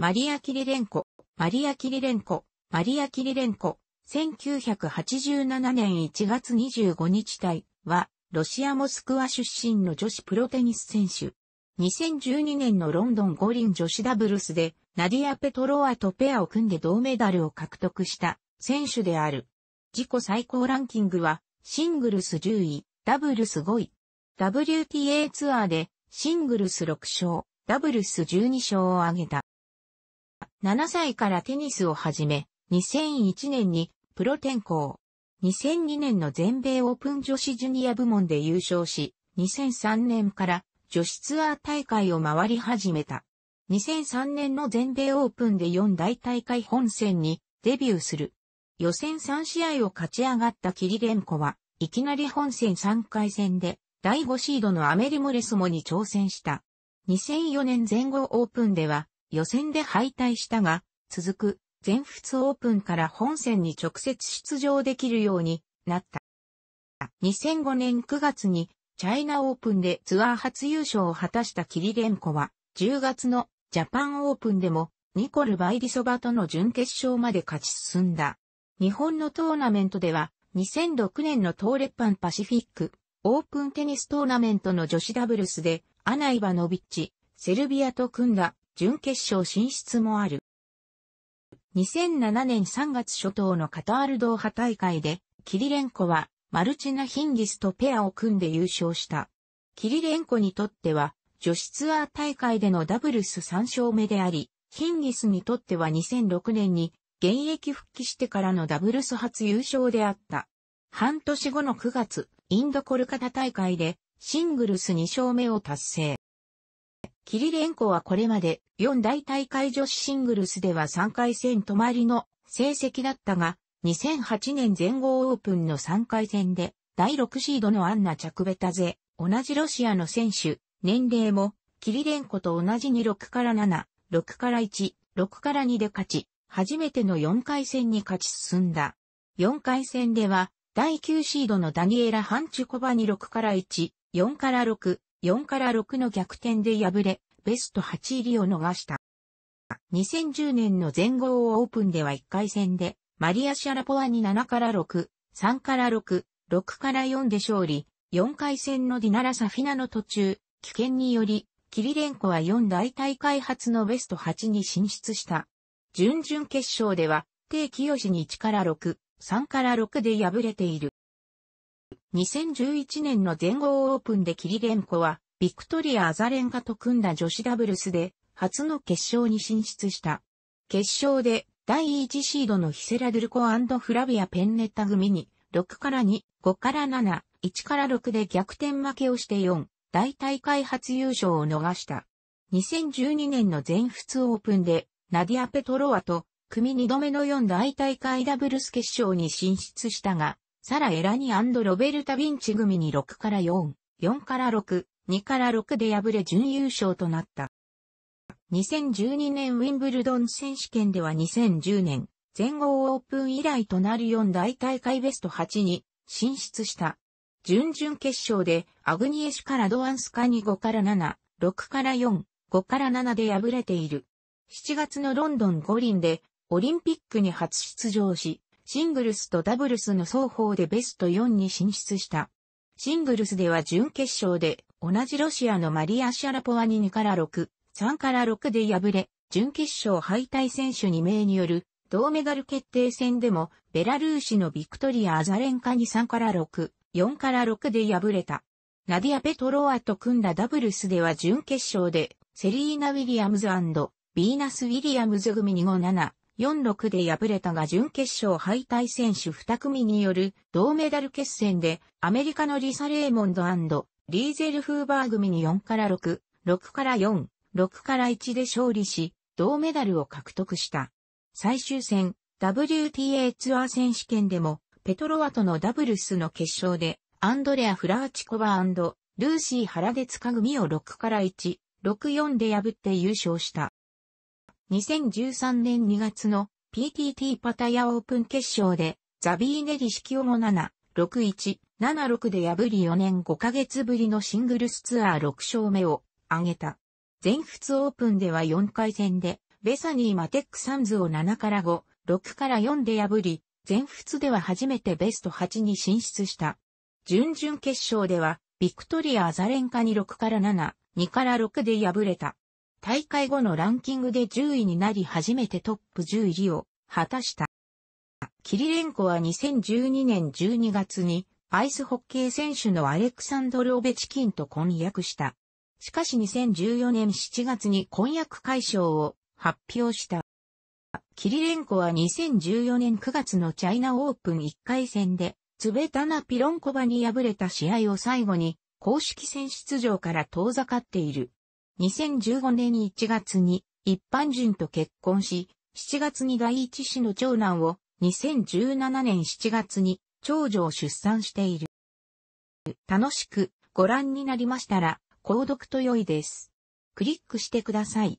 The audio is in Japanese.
マリア・キリレンコ、マリア・キリレンコ、マリア・キリレンコ、1987年1月25日体は、ロシア・モスクワ出身の女子プロテニス選手。2012年のロンドン五輪女子ダブルスで、ナディア・ペトロワとペアを組んで銅メダルを獲得した選手である。自己最高ランキングは、シングルス10位、ダブルス5位。WTA ツアーで、シングルス6勝、ダブルス12勝を挙げた。7歳からテニスを始め、2001年にプロ転向。2002年の全米オープン女子ジュニア部門で優勝し、2003年から女子ツアー大会を回り始めた。2003年の全米オープンで4大大会本戦にデビューする。予選3試合を勝ち上がったキリレンコは、いきなり本戦3回戦で、第5シードのアメリ・モレスモに挑戦した。2004年前後オープンでは、予選で敗退したが、続く全仏オープンから本戦に直接出場できるようになった。2005年9月にチャイナオープンでツアー初優勝を果たしたキリレンコは、10月のジャパンオープンでもニコル・バイリソバとの準決勝まで勝ち進んだ。日本のトーナメントでは、2006年の東レッパンパシフィックオープンテニストーナメントの女子ダブルスで、アナイバノビッチ、セルビアと組んだ準決勝進出もある。2007年3月初頭のカタールドーハ大会で、キリレンコはマルチナ・ヒンギスとペアを組んで優勝した。キリレンコにとっては、女子ツアー大会でのダブルス3勝目であり、ヒンギスにとっては2006年に現役復帰してからのダブルス初優勝であった。半年後の9月、インドコルカタ大会でシングルス2勝目を達成。キリレンコはこれまで4大大会女子シングルスでは3回戦止まりの成績だったが、2008年全豪オープンの3回戦で、第6シードのアンナ・チャクベタゼ、同じロシアの選手、年齢も、キリレンコと同じに6から7、6から1、6から2で勝ち、初めての4回戦に勝ち進んだ。4回戦では、第9シードのダニエラ・ハンチュコバに6から1、4から6、4から6の逆転で敗れ、ベスト8入りを逃した。2010年の全豪オープンでは1回戦で、マリア・シャラポワに7から6、3から6、6から4で勝利、4回戦のディナラ・サフィナの途中、危険により、キリレンコは4大大会初のベスト8に進出した。準々決勝では、ヨ清に1から6、3から6で敗れている。2011年の全豪オープンでキリレンコは、ビクトリア・アザレンカと組んだ女子ダブルスで、初の決勝に進出した。決勝で、第1シードのヒセラ・ドゥルコフラビア・ペンネッタ組に、6から2、5から7、1から6で逆転負けをして4、大大会初優勝を逃した。2012年の全仏オープンで、ナディア・ペトロワと、組2度目の4大大会ダブルス決勝に進出したが、サラ・エラニロベルタ・ヴィンチ組に6から4、4から6、2から6で敗れ準優勝となった。2012年ウィンブルドン選手権では2010年、全豪オープン以来となる4大大会ベスト8に進出した。準々決勝でアグニエシュからドアンスカに5から7、6から4、5から7で敗れている。7月のロンドン五輪でオリンピックに初出場し、シングルスとダブルスの双方でベスト4に進出した。シングルスでは準決勝で、同じロシアのマリア・シャラポワに2から6、3から6で敗れ、準決勝敗退選手2名による、銅メダル決定戦でも、ベラルーシのビクトリア・アザレンカに3から6、4から6で敗れた。ナディア・ペトロワと組んだダブルスでは準決勝で、セリーナ・ウィリアムズビーナス・ウィリアムズ組に5、7、4-6で敗れたが準決勝敗退選手2組による銅メダル決戦でアメリカのリサ・レーモンドリーゼル・フーバー組に4から6、6から4、6から1で勝利し、銅メダルを獲得した。最終戦、WTA ツアー選手権でも、ペトロワとのダブルスの決勝で、アンドレア・フラーチコバルーシー・ハラデツカ組を6から1、6-4で破って優勝した。2013年2月の PTT パタヤオープン決勝でザビーネリ式を7、6-1、7-6で破り4年5ヶ月ぶりのシングルスツアー6勝目を挙げた。全仏オープンでは4回戦でベサニー・マテック・サンズを7から5、6から4で破り、全仏では初めてベスト8に進出した。準々決勝では、ビクトリア・アザレンカに6から7、2から6で敗れた。大会後のランキングで10位になり初めてトップ10入りを果たした。キリレンコは2012年12月にアイスホッケー選手のアレクサンドル・オベチキンと婚約した。しかし2014年7月に婚約解消を発表した。キリレンコは2014年9月のチャイナオープン1回戦で、ツベタナ・ピロンコバに敗れた試合を最後に、公式戦出場から遠ざかっている。2015年1月に一般人と結婚し、7月に第一子の長男を2017年7月に長女を出産している。楽しくご覧になりましたら、購読と良いです。クリックしてください。